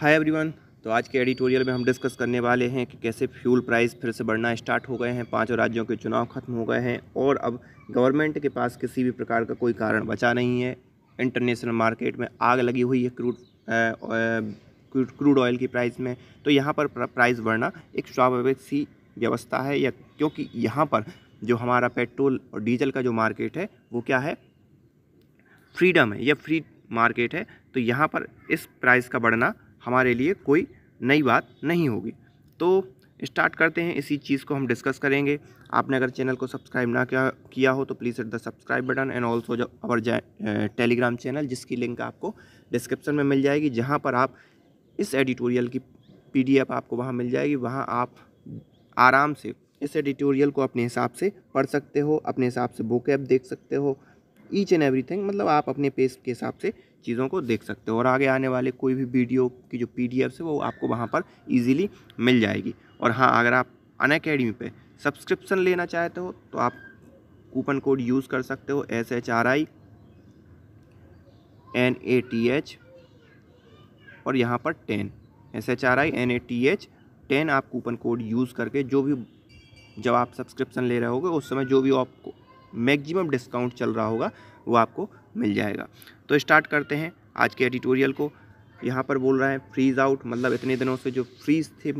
hi everyone तो आज के एडिटोरियल में हम डिस्कस करने वाले हैं कि कैसे फ्यूल प्राइस फिर से बढ़ना स्टार्ट हो गए हैं पांचों राज्यों के चुनाव खत्म हो गए हैं और अब गवर्नमेंट के पास किसी भी प्रकार का कोई कारण बचा नहीं है इंटरनेशनल मार्केट में आग लगी हुई है क्रूड क्रूड, क्रूड ऑयल की प्राइस में तो यहाँ पर प्राइस बढ़ना एक स्वाभाविक सी व्यवस्था है या क्योंकि यहाँ पर जो हमारा पेट्रोल और डीजल का जो मार्केट है वो क्या है फ्रीडम है या फ्री मार्केट है तो यहाँ पर इस प्राइस का बढ़ना हमारे लिए कोई नई बात नहीं होगी तो स्टार्ट करते हैं इसी चीज़ को हम डिस्कस करेंगे आपने अगर चैनल को सब्सक्राइब ना किया किया हो तो please hit the subscribe button and also our Telegram channel जिसकी लिंक आपको डिस्क्रिप्शन में मिल जाएगी जहाँ पर आप इस एडिटोरियल की पीडीएफ आपको वहाँ मिल जाएगी वहाँ आप आराम से इस एडिटोरियल को अपने हिसाब से पढ़ सकते हो अपने हिसाब से बुक ऐप देख सकते हो ईच एंड एवरी मतलब आप अपने पेज के हिसाब से चीज़ों को देख सकते हो और आगे आने वाले कोई भी वीडियो की जो पी है वो आपको वहाँ पर ईजिली मिल जाएगी और हाँ अगर आप अन अकेडमी पर सब्सक्रिप्शन लेना चाहते हो तो आप कूपन कोड यूज़ कर सकते हो S H R I N A T H और यहाँ पर ten S H R I N A T H ten आप कूपन कोड यूज़ करके जो भी जब आप सब्सक्रिप्शन ले रहे होगे उस समय जो भी आपको मैक्सिमम डिस्काउंट चल रहा होगा वो आपको मिल जाएगा तो स्टार्ट करते हैं आज के एडिटोरियल को यहाँ पर बोल रहा है फ्रीज़ आउट मतलब इतने दिनों से जो फ्रीज थे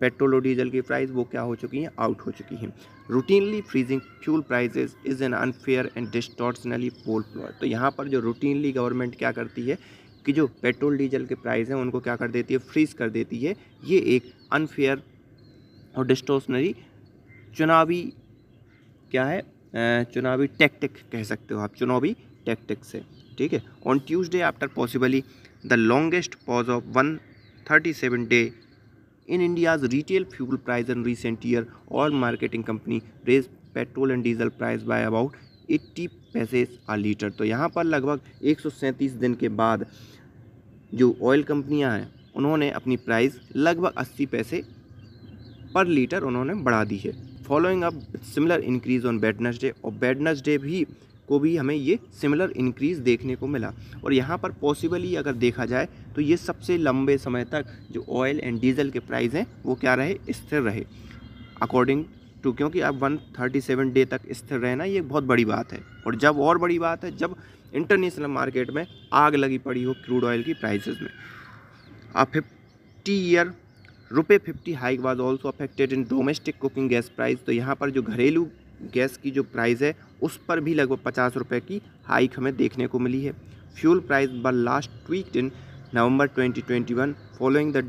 पेट्रोल और डीजल की प्राइस वो क्या हो चुकी हैं आउट हो चुकी हैं routinely freezing fuel prices is an unfair and distortionally poll floor तो यहाँ पर जो रूटीनली गवर्नमेंट क्या करती है कि जो पेट्रोल डीजल के प्राइस हैं उनको क्या कर देती है फ्रीज़ कर देती है ये एक अनफेयर और डिस्टॉर्सनरी चुनावी क्या है चुनावी टैक्टिक कह सकते हो आप चुनावी टैक्टिक्स से ठीक है on Tuesday after possibly the longest pause of one thirty seven day in India's retail fuel price in recent year all marketing company raise petrol and diesel price by about eighty paise a litre तो यहाँ पर लगभग एक सौ सैंतीस दिन के बाद जो ऑयल कंपनियाँ हैं उन्होंने अपनी प्राइस लगभग अस्सी पैसे पर लीटर उन्होंने बढ़ा दी है following up similar increase on Wednesday और बैडनसडे भी को भी हमें ये सिमिलर इंक्रीज़ देखने को मिला और यहाँ पर पॉसिबली अगर देखा जाए तो ये सबसे लंबे समय तक जो ऑयल एंड डीजल के प्राइस हैं वो क्या रहे स्थिर रहे अकॉर्डिंग टू क्योंकि अब 137 डे तक स्थिर रहना ये बहुत बड़ी बात है और जब और बड़ी बात है जब इंटरनेशनल मार्केट में आग लगी पड़ी हो क्रूड ऑयल की प्राइसेस में अब फिफ्टी ईयर रुपये fifty hike was also affected in domestic cooking gas price तो यहाँ पर जो घरेलू गैस की जो प्राइस है उस पर भी लगभग पचास रुपये की हाइक हमें देखने को मिली है fuel price bar last week in November 2021 following the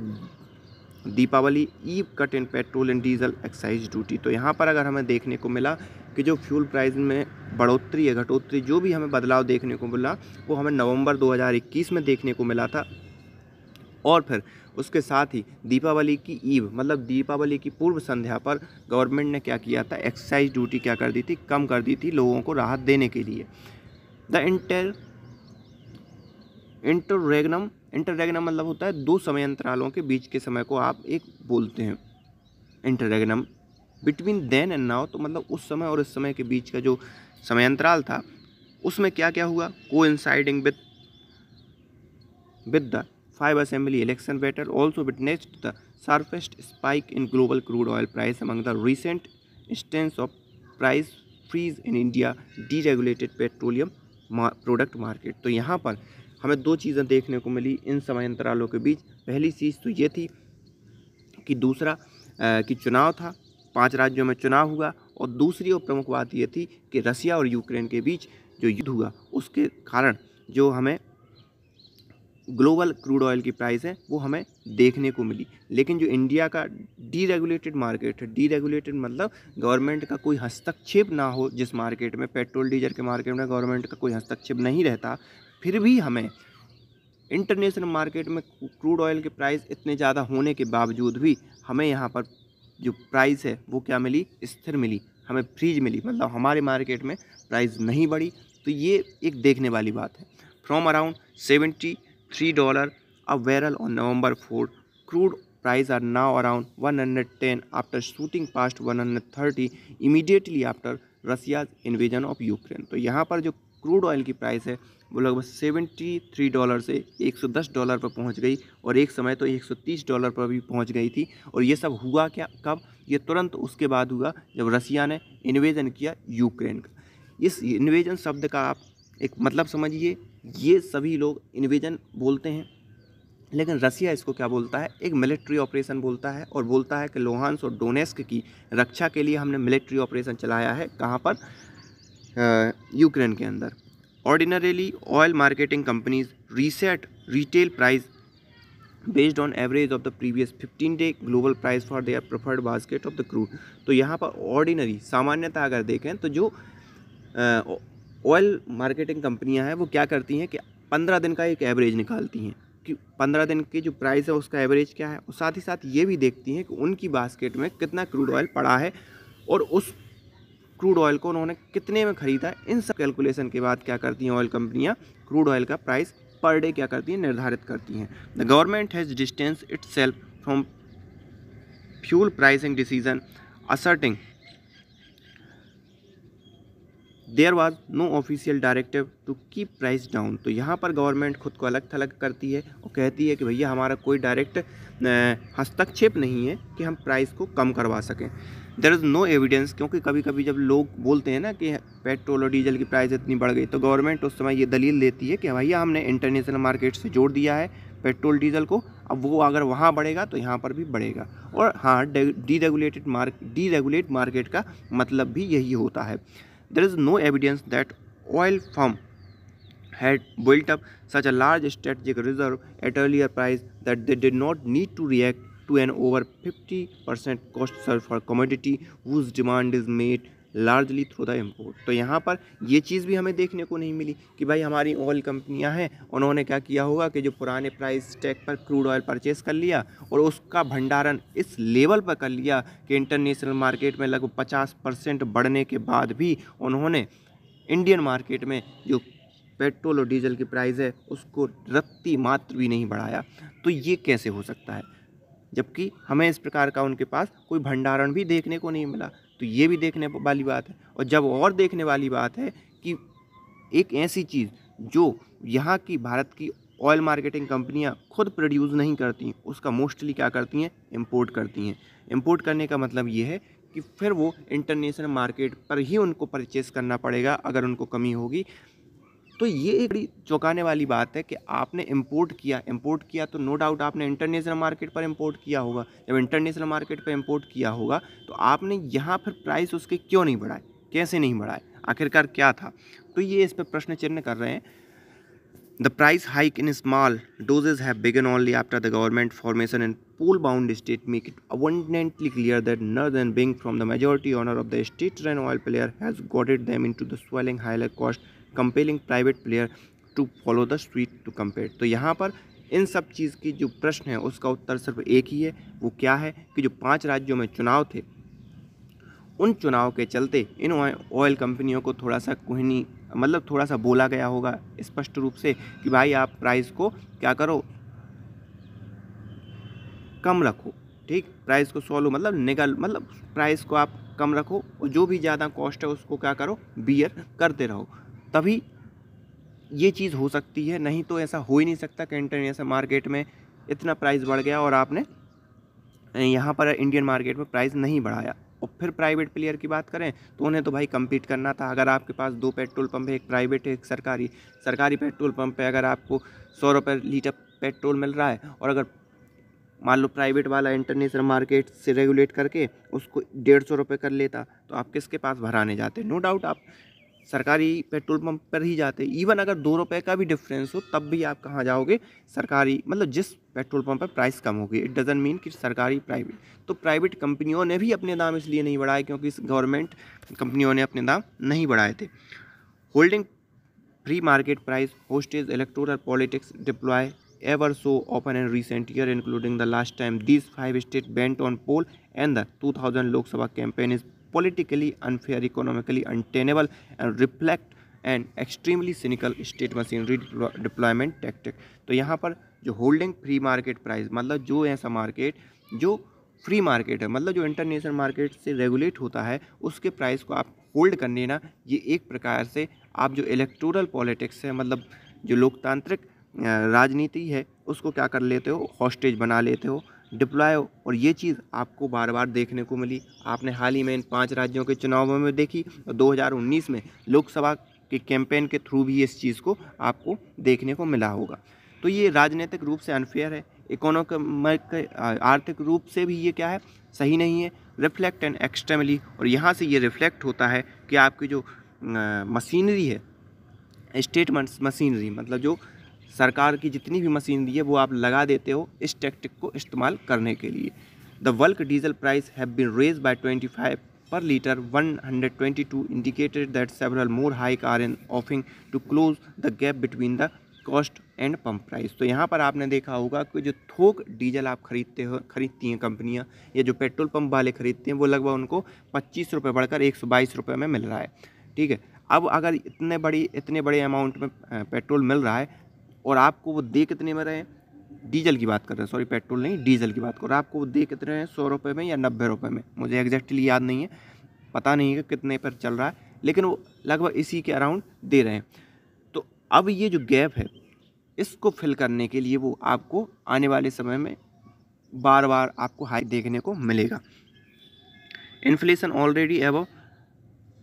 Deepavali eve cut in petrol and diesel excise duty तो यहाँ पर अगर हमें देखने को मिला कि जो फ्यूल प्राइस में बढ़ोतरी या घटोतरी जो भी हमें बदलाव देखने को मिला वो हमें नवंबर 2021 में देखने को मिला था और फिर उसके साथ ही दीपावली की ईव मतलब दीपावली की पूर्व संध्या पर गवर्नमेंट ने क्या किया था एक्साइज ड्यूटी क्या कर दी थी कम कर दी थी लोगों को राहत देने के लिए द इंटर इंटररेगनम इंटररेगनम मतलब होता है दो समय अंतरालों के बीच के समय को आप एक बोलते हैं interregnum between then and now तो मतलब उस समय और इस समय के बीच का जो समय अंतराल था उसमें क्या क्या हुआ coinciding with with the five assembly election battle also witnessed the sharpest spike in global crude oil price among the recent instance of price freeze in India deregulated petroleum product market तो यहाँ पर हमें दो चीज़ें देखने को मिली इन समय अंतरालों के बीच पहली चीज़ तो ये थी कि दूसरा कि चुनाव था पांच राज्यों में चुनाव हुआ और दूसरी और प्रमुख बात ये थी कि रसिया और यूक्रेन के बीच जो युद्ध हुआ उसके कारण जो हमें ग्लोबल क्रूड ऑयल की प्राइस है वो हमें देखने को मिली लेकिन जो इंडिया का डीरेगुलेटेड मार्केट है डीरेगुलेटेड मतलब गवर्नमेंट का कोई हस्तक्षेप ना हो जिस मार्केट में पेट्रोल डीजल के मार्केट में गवर्नमेंट का कोई हस्तक्षेप नहीं रहता फिर भी हमें इंटरनेशनल मार्केट में क्रूड ऑयल के प्राइस इतने ज़्यादा होने के बावजूद भी हमें यहाँ पर जो प्राइस है वो क्या मिली स्थिर मिली हमें फ्रीज मिली मतलब हमारे मार्केट में प्राइस नहीं बढ़ी तो ये एक देखने वाली बात है from around seventy three dollar on November four crude price are now around one hundred ten after shooting past one hundred thirty immediately after Russia invasion of Ukraine तो यहाँ पर जो क्रूड ऑयल की प्राइस है वो लगभग seventy three dollar से एक सौ दस डॉलर पर पहुँच गई और एक समय तो एक सौ तीस डॉलर पर भी पहुँच गई थी और ये सब हुआ क्या कब ये तुरंत उसके बाद हुआ जब रसिया ने इन्वेजन किया यूक्रेन का इस इन्वेजन शब्द का आप एक मतलब समझिए ये सभी लोग इन्वेजन बोलते हैं लेकिन रसिया इसको क्या बोलता है एक मिलिट्री ऑपरेशन बोलता है और बोलता है कि लोहानस और डोनेस्क की रक्षा के लिए हमने मिलिट्री ऑपरेशन चलाया है कहाँ पर यूक्रेन के अंदर ordinarily oil marketing companies reset retail price based on average of the previous 15 day global price for their preferred basket of the crude तो यहाँ पर ऑर्डिनरी सामान्यतः अगर देखें तो जो ऑयल मार्केटिंग कंपनियां हैं वो क्या करती हैं कि पंद्रह दिन का एक एवरेज निकालती हैं कि पंद्रह दिन की जो प्राइस है उसका एवरेज क्या है और साथ ही साथ ये भी देखती हैं कि उनकी बास्केट में कितना क्रूड ऑयल पड़ा है और उस क्रूड ऑयल को उन्होंने कितने में ख़रीदा इन सब कैलकुलेशन के बाद क्या करती हैं ऑयल कंपनियाँ क्रूड ऑयल का प्राइस पर डे क्या करती हैं निर्धारित करती हैं the government has distance itself from fuel pricing decision asserting there was no official directive to keep price down तो यहाँ पर गवर्नमेंट खुद को अलग थलग करती है और कहती है कि भैया हमारा कोई डायरेक्ट हस्तक्षेप नहीं है कि हम प्राइस को कम करवा सकें देर इज़ नो एविडेंस क्योंकि कभी कभी जब लोग बोलते हैं ना कि पेट्रोल और डीजल की प्राइस इतनी बढ़ गई तो गवर्नमेंट उस समय ये दलील देती है कि भैया हमने इंटरनेशनल मार्केट से जोड़ दिया है पेट्रोल डीजल को अब वो अगर वहाँ बढ़ेगा तो यहाँ पर भी बढ़ेगा और हाँ रेगुलेटेड मार्क रेगुलेट मार्केट का मतलब भी यही होता है there is no evidence that oil firm had built up such a large strategic reserve at earlier price that they did not need to react to an over 50% cost surge for commodity whose demand is made largely through the import तो यहाँ पर ये चीज़ भी हमें देखने को नहीं मिली कि भाई हमारी ऑयल कंपनियाँ हैं उन्होंने क्या किया होगा कि जो पुराने प्राइस टैग पर क्रूड ऑयल परचेस कर लिया और उसका भंडारण इस लेवल पर कर लिया कि इंटरनेशनल मार्केट में लगभग पचास परसेंट बढ़ने के बाद भी उन्होंने इंडियन मार्केट में जो पेट्रोल और डीजल की प्राइस है उसको रत्ती मात्र भी नहीं बढ़ाया तो ये कैसे हो सकता है जबकि हमें इस प्रकार का उनके पास कोई भंडारण भी देखने को नहीं मिला तो ये भी देखने वाली बात है और जब और देखने वाली बात है कि एक ऐसी चीज़ जो यहाँ की भारत की ऑयल मार्केटिंग कंपनियाँ खुद प्रोड्यूस नहीं करती उसका मोस्टली क्या करती हैं इम्पोर्ट करती हैं इम्पोर्ट करने का मतलब ये है कि फिर वो इंटरनेशनल मार्केट पर ही उनको परचेस करना पड़ेगा अगर उनको कमी होगी तो ये एक बड़ी चौंकाने वाली बात है कि आपने इम्पोर्ट किया इम्पोर्ट किया तो नो डाउट आपने इंटरनेशनल मार्केट पर इम्पोर्ट किया होगा जब इंटरनेशनल मार्केट पर इम्पोर्ट किया होगा तो आपने यहाँ पर प्राइस उसके क्यों नहीं बढ़ाए कैसे नहीं बढ़ाए आखिरकार क्या था तो ये इस पर प्रश्न चिन्ह कर रहे हैं the price hike in small doses have begun only after the government formation in poll bound state make it abundantly clear that northern being from the majority owner of the state run oil player has goaded them into the swelling high lake cost compelling private player to follow the suit to compare तो यहाँ पर इन सब चीज़ की जो प्रश्न है उसका उत्तर सिर्फ एक ही है वो क्या है कि जो पांच राज्यों में चुनाव थे उन चुनाव के चलते इन ऑयल कंपनियों को थोड़ा सा कोहनी मतलब थोड़ा सा बोला गया होगा स्पष्ट रूप से कि भाई आप प्राइस को क्या करो कम रखो ठीक प्राइस को सॉलो मतलब निगल मतलब प्राइस को आप कम रखो और जो भी ज़्यादा कॉस्ट है उसको क्या करो बियर करते रहो तभी ये चीज़ हो सकती है नहीं तो ऐसा हो ही नहीं सकता कि इंटरनेशनल मार्केट में इतना प्राइस बढ़ गया और आपने यहाँ पर इंडियन मार्केट में प्राइस नहीं बढ़ाया और फिर प्राइवेट प्लेयर की बात करें तो उन्हें तो भाई कम्पीट करना था अगर आपके पास दो पेट्रोल पम्प है एक प्राइवेट है एक सरकारी सरकारी पेट्रोल पम्प पर अगर आपको सौ रुपये लीटर पेट्रोल मिल रहा है और अगर मान लो प्राइवेट वाला इंटरनेशनल मार्केट से रेगुलेट करके उसको डेढ़ सौ रुपये कर लेता तो आप किसके पास भराने जाते नो डाउट आप सरकारी पेट्रोल पंप पर ही जाते इवन अगर दो रुपये का भी डिफरेंस हो तब भी आप कहाँ जाओगे सरकारी मतलब जिस पेट्रोल पंप पर प्राइस कम होगी इट डजेंट मीन कि सरकारी प्राइवेट तो प्राइवेट कंपनियों ने भी अपने दाम इसलिए नहीं बढ़ाए क्योंकि गवर्नमेंट कंपनियों ने अपने दाम नहीं बढ़ाए थे holding free market price hostage electoral politics deploy ever so open and recent year including the last time this five state bent on poll and the two Lok Sabha campaign is politically unfair economically untenable and reflect and extremely cynical state machinery deployment tactic तो यहाँ पर जो holding free market price मतलब जो ऐसा market जो free market है मतलब जो इंटरनेशनल मार्केट से रेगुलेट होता है उसके प्राइस को आप होल्ड कर लेना ये एक प्रकार से आप जो इलेक्टोरल पॉलिटिक्स है मतलब जो लोकतांत्रिक राजनीति है उसको क्या कर लेते हो हॉस्टेज बना लेते हो डिप्लॉय हो और ये चीज़ आपको बार बार देखने को मिली आपने हाल ही में इन पाँच राज्यों के चुनावों में देखी और 2019 में लोकसभा के कैंपेन के थ्रू भी इस चीज़ को आपको देखने को मिला होगा तो ये राजनीतिक रूप से अनफेयर है इकोनॉमिक आर्थिक रूप से भी ये क्या है सही नहीं है रिफ्लेक्ट एंड एक्सटर्मली और यहाँ से ये रिफ्लेक्ट होता है कि आपकी जो मशीनरी है स्टेटमेंट्स मशीनरी मतलब जो सरकार की जितनी भी मशीनरी है वो आप लगा देते हो इस टैक्टिक को इस्तेमाल करने के लिए the bulk diesel price have been raise by 25 per litre 122 indicated that several more high are in offing to close the gap between the cost and pump price तो यहाँ पर आपने देखा होगा कि जो थोक डीजल आप खरीदते हो खरीदती हैं कंपनियाँ या जो पेट्रोल पंप वाले खरीदते हैं वो लगभग उनको पच्चीस रुपये बढ़कर एक सौ बाईस रुपये में मिल रहा है ठीक है अब अगर इतने बड़ी इतने बड़े अमाउंट में पेट्रोल मिल रहा है और आपको वो दे कितने में रहे डीजल की बात कर रहे हैं सॉरी पेट्रोल नहीं डीजल की बात कर रहे हैं आपको वो दे कितने हैं सौ रुपये में या नब्बे रुपये में मुझे एग्जैक्टली याद नहीं है पता नहीं है कि कितने पर चल रहा है लेकिन वो लगभग इसी के अराउंड दे रहे हैं तो अब ये जो गैप है इसको फिल करने के लिए वो आपको आने वाले समय में बार बार आपको हाई देखने को मिलेगा inflation already above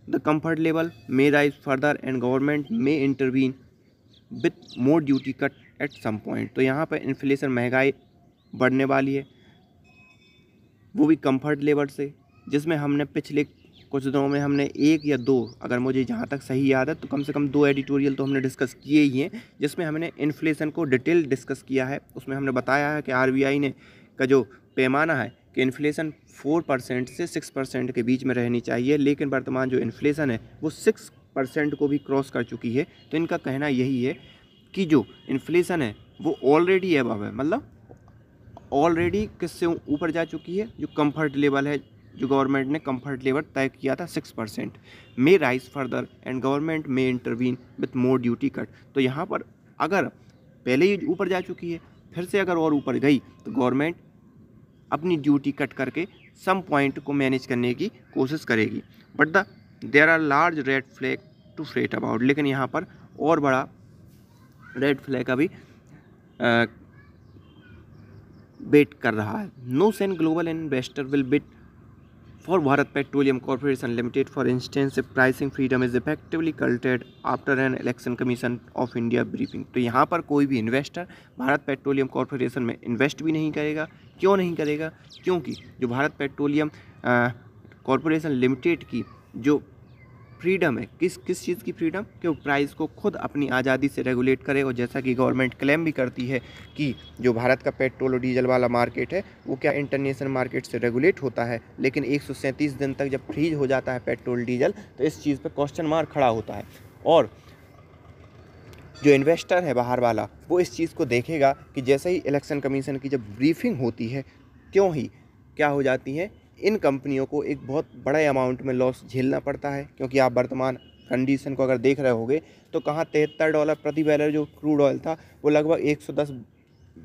the comfort level may rise further and government may intervene with more duty cut at some point तो यहाँ पर इन्फ्लेशन महंगाई बढ़ने वाली है वो भी कंफर्ट लेवल से जिसमें हमने पिछले कुछ दिनों में हमने एक या दो अगर मुझे जहाँ तक सही याद है तो कम से कम दो एडिटोरियल तो हमने डिस्कस किए ही हैं जिसमें हमने इन्फ्लेशन को डिटेल डिस्कस किया है उसमें हमने बताया है कि आरबीआई ने का जो पैमाना है कि इन्फ्लेशन फोर परसेंट से सिक्स परसेंट के बीच में रहनी चाहिए लेकिन वर्तमान जो इन्फ्लेशन है वो सिक्स परसेंट को भी क्रॉस कर चुकी है तो इनका कहना यही है कि जो इन्फ्लेशन है वो ऑलरेडी अबव है मतलब ऑलरेडी किससे ऊपर जा चुकी है जो कंफर्ट लेवल है जो गवर्नमेंट ने कंफर्ट लेवल तय किया था six percent may rise further and government may intervene with more duty cut तो यहाँ पर अगर पहले ही ऊपर जा चुकी है फिर से अगर और ऊपर गई तो गवर्नमेंट अपनी ड्यूटी कट करके सम पॉइंट को मैनेज करने की कोशिश करेगी but the there are large red flag to fret about लेकिन यहाँ पर और बड़ा रेड फ्लैग अभी वेट बेट कर रहा है no sane global investor will bid for Bharat Petroleum Corporation Limited for instance pricing freedom is effectively curtailed after an Election Commission of India briefing तो यहाँ पर कोई भी इन्वेस्टर भारत पेट्रोलियम कॉरपोरेशन में इन्वेस्ट भी नहीं करेगा क्यों नहीं करेगा क्योंकि जो भारत पेट्रोलियम कॉरपोरेशन लिमिटेड की जो फ्रीडम है किस किस चीज़ की फ्रीडम कि वो प्राइस को खुद अपनी आज़ादी से रेगुलेट करे और जैसा कि गवर्नमेंट क्लेम भी करती है कि जो भारत का पेट्रोल और डीजल वाला मार्केट है वो क्या इंटरनेशनल मार्केट से रेगुलेट होता है लेकिन एक दिन तक जब फ्रीज हो जाता है पेट्रोल डीजल तो इस चीज़ पर क्वेश्चन मार्क खड़ा होता है और जो इन्वेस्टर है बाहर वाला वो इस चीज़ को देखेगा कि जैसे ही इलेक्शन कमीशन की जब ब्रीफिंग होती है क्यों ही क्या हो जाती है इन कंपनियों को एक बहुत बड़े अमाउंट में लॉस झेलना पड़ता है क्योंकि आप वर्तमान कंडीशन को अगर देख रहे होगे तो कहाँ तिहत्तर डॉलर प्रति बैरल जो क्रूड ऑयल था वो लगभग 110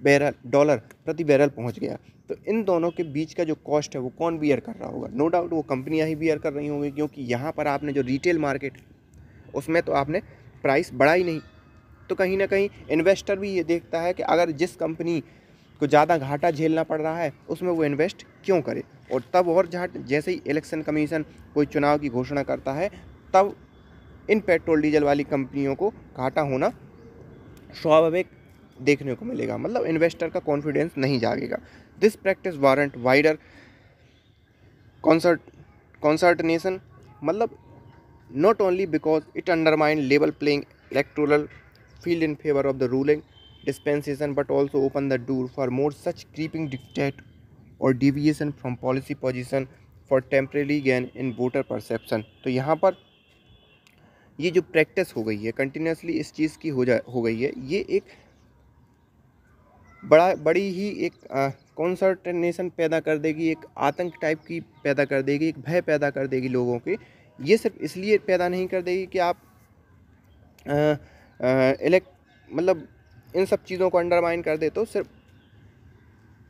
बैरल डॉलर प्रति बैरल पहुंच गया तो इन दोनों के बीच का जो कॉस्ट है वो कौन बियर कर रहा होगा नो डाउट वो कंपनियाँ ही बियर कर रही होंगी क्योंकि यहाँ पर आपने जो रिटेल मार्केट उसमें तो आपने प्राइस बढ़ा ही नहीं तो कहीं ना कहीं इन्वेस्टर भी ये देखता है कि अगर जिस कंपनी को ज़्यादा घाटा झेलना पड़ रहा है उसमें वो इन्वेस्ट क्यों करे और तब और जैसे ही इलेक्शन कमीशन कोई चुनाव की घोषणा करता है तब इन पेट्रोल डीजल वाली कंपनियों को घाटा होना स्वाभाविक देखने को मिलेगा मतलब इन्वेस्टर का कॉन्फिडेंस नहीं जागेगा this practice warrant wider concert consternation मतलब not only because it undermine level playing electoral field in favour of the ruling dispensation but also open the door for more such creeping dictate और deviation from policy position for temporary gain in voter perception तो यहाँ पर ये जो practice हो गई है continuously इस चीज़ की हो जा हो गई है ये एक बड़ा बड़ी ही एक कॉन्सर्टनेशन पैदा कर देगी एक आतंक टाइप की पैदा कर देगी एक भय पैदा कर देगी लोगों के ये सिर्फ इसलिए पैदा नहीं कर देगी कि आप इलेक्ट मतलब इन सब चीज़ों को अंडरमाइन कर दे तो सिर्फ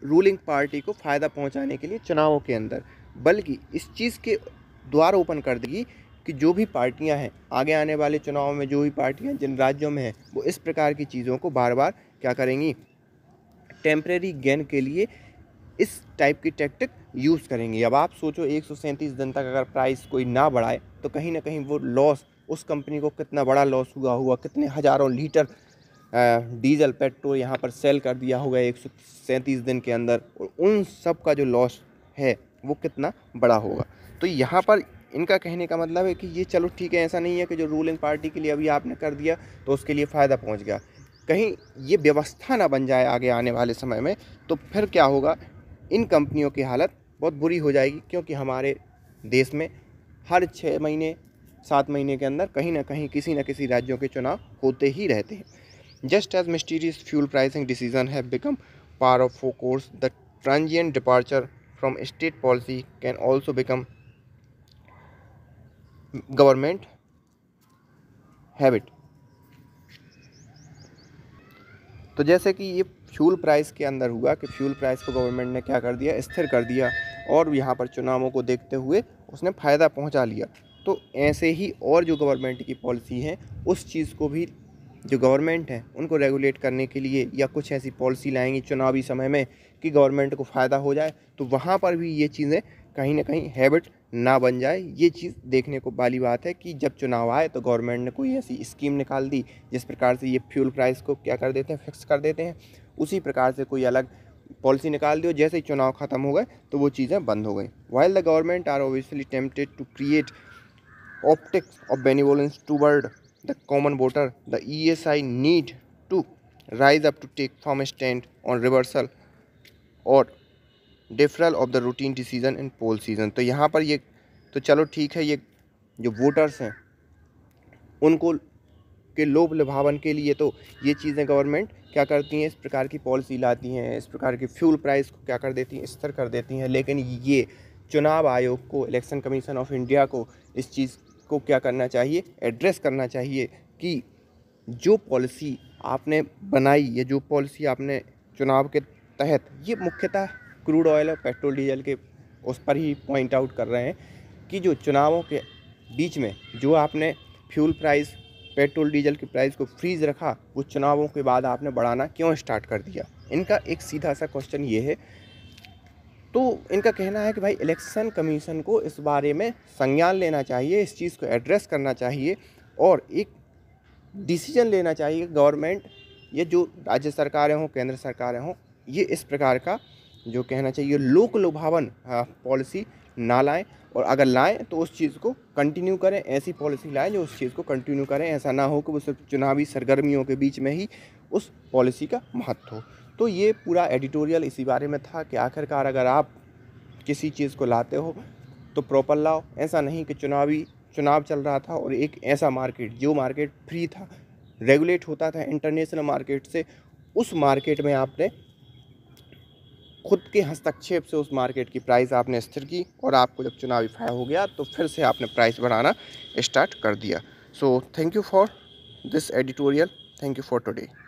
रूलिंग पार्टी को फ़ायदा पहुंचाने के लिए चुनावों के अंदर बल्कि इस चीज़ के द्वार ओपन कर देगी कि जो भी पार्टियां हैं आगे आने वाले चुनावों में जो भी पार्टियां जिन राज्यों में हैं वो इस प्रकार की चीज़ों को बार बार क्या करेंगी टेम्प्रेरी गेन के लिए इस टाइप की टैक्टिक यूज़ करेंगी अब आप सोचो एक दिन तक अगर प्राइस कोई ना बढ़ाए तो कहीं ना कहीं वो लॉस उस कंपनी को कितना बड़ा लॉस हुआ हुआ कितने हज़ारों लीटर डीजल पेट्रोल यहाँ पर सेल कर दिया होगा एक सौ सैंतीस दिन के अंदर और उन सब का जो लॉस है वो कितना बड़ा होगा तो यहाँ पर इनका कहने का मतलब है कि ये चलो ठीक है ऐसा नहीं है कि जो रूलिंग पार्टी के लिए अभी आपने कर दिया तो उसके लिए फ़ायदा पहुँच गया कहीं ये व्यवस्था ना बन जाए आगे आने वाले समय में तो फिर क्या होगा इन कंपनियों की हालत बहुत बुरी हो जाएगी क्योंकि हमारे देश में हर छः महीने सात महीने के अंदर कहीं ना कहीं किसी न किसी राज्यों के चुनाव होते ही रहते हैं just as mysterious fuel pricing decision है become par of for course the transient departure from state policy can also become government habit तो जैसे कि ये फ्यूल प्राइस के अंदर हुआ कि फ्यूल प्राइस को गवर्नमेंट ने क्या कर दिया स्थिर कर दिया और यहाँ पर चुनावों को देखते हुए उसने फ़ायदा पहुँचा लिया तो ऐसे ही और जो गवर्नमेंट की पॉलिसी है उस चीज़ को भी जो गवर्नमेंट है उनको रेगुलेट करने के लिए या कुछ ऐसी पॉलिसी लाएंगी चुनावी समय में कि गवर्नमेंट को फ़ायदा हो जाए तो वहाँ पर भी ये चीज़ें कहीं ना कहीं हैबिट ना बन जाए ये चीज़ देखने को वाली बात है कि जब चुनाव आए तो गवर्नमेंट ने कोई ऐसी स्कीम निकाल दी जिस प्रकार से ये फ्यूल प्राइस को क्या कर देते हैं फिक्स कर देते हैं उसी प्रकार से कोई अलग पॉलिसी निकाल दी जैसे ही चुनाव ख़त्म हो गए तो वो चीज़ें बंद हो गई while the government are obviously tempted to create optics of benevolence toward the voter the E S I need to rise up to take firm stand on reversal or deferral of the routine decision in poll season तो यहाँ पर ये तो चलो ठीक है ये जो वोटर्स हैं उनको के लोभ लुभावन के लिए तो ये चीज़ें गवर्नमेंट क्या करती हैं इस प्रकार की पॉलिसी लाती हैं इस प्रकार की फ्यूल प्राइस को क्या कर देती हैं स्तर कर देती हैं लेकिन ये चुनाव आयोग को इलेक्शन कमीशन ऑफ इंडिया को इस चीज़ को क्या करना चाहिए एड्रेस करना चाहिए कि जो पॉलिसी आपने बनाई या जो पॉलिसी आपने चुनाव के तहत ये मुख्यतः क्रूड ऑयल और पेट्रोल डीजल के उस पर ही पॉइंट आउट कर रहे हैं कि जो चुनावों के बीच में जो आपने फ्यूल प्राइस पेट्रोल डीजल के प्राइस को फ्रीज रखा वो चुनावों के बाद आपने बढ़ाना क्यों स्टार्ट कर दिया इनका एक सीधा सा क्वेश्चन ये है तो इनका कहना है कि भाई इलेक्शन कमीशन को इस बारे में संज्ञान लेना चाहिए इस चीज़ को एड्रेस करना चाहिए और एक डिसीजन लेना चाहिए गवर्नमेंट ये जो राज्य सरकारें हों केंद्र सरकारें हों ये इस प्रकार का जो कहना चाहिए लोक लुभावन हाँ, पॉलिसी ना लाएं और अगर लाएं तो उस चीज़ को कंटिन्यू करें ऐसी पॉलिसी लाएं जो उस चीज़ को कंटिन्यू करें ऐसा ना हो कि वो सिर्फ चुनावी सरगर्मियों के बीच में ही उस पॉलिसी का महत्व हो तो ये पूरा एडिटोरियल इसी बारे में था कि आखिरकार अगर आप किसी चीज़ को लाते हो तो प्रॉपर लाओ ऐसा नहीं कि चुनावी चुनाव चल रहा था और एक ऐसा मार्केट जो मार्केट फ्री था रेगुलेट होता था इंटरनेशनल मार्केट से उस मार्केट में आपने खुद के हस्तक्षेप से उस मार्केट की प्राइस आपने स्थिर की और आपको जब चुनावी फायदा हो गया तो फिर से आपने प्राइस बढ़ाना स्टार्ट कर दिया so thank you for this editorial thank you for today